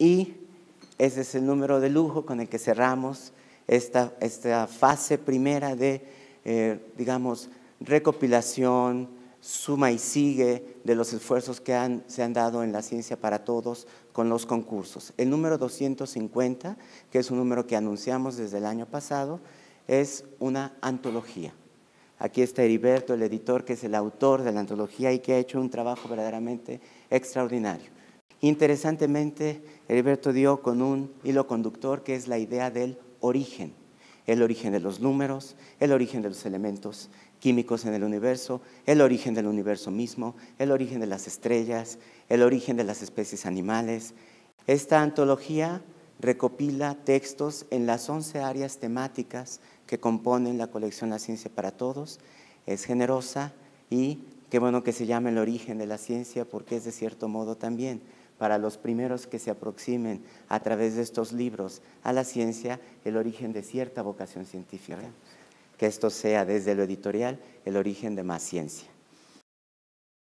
Y ese es el número de lujo con el que cerramos esta, fase primera de, eh, digamos, recopilación, suma y sigue de los esfuerzos que se han dado en la ciencia para todos con los concursos. El número 250, que es un número que anunciamos desde el año pasado, es una antología. Aquí está Heriberto, el editor, que es el autor de la antología y que ha hecho un trabajo verdaderamente extraordinario. Interesantemente, Heriberto dio con un hilo conductor que es la idea del origen, el origen de los números, el origen de los elementos químicos en el universo, el origen del universo mismo, el origen de las estrellas, el origen de las especies animales. Esta antología recopila textos en las once áreas temáticas que componen la colección La Ciencia para Todos. Es generosa y qué bueno que se llame el origen de la ciencia porque es de cierto modo también para los primeros que se aproximen a través de estos libros a la ciencia el origen de cierta vocación científica. Que esto sea desde lo editorial el origen de más ciencia.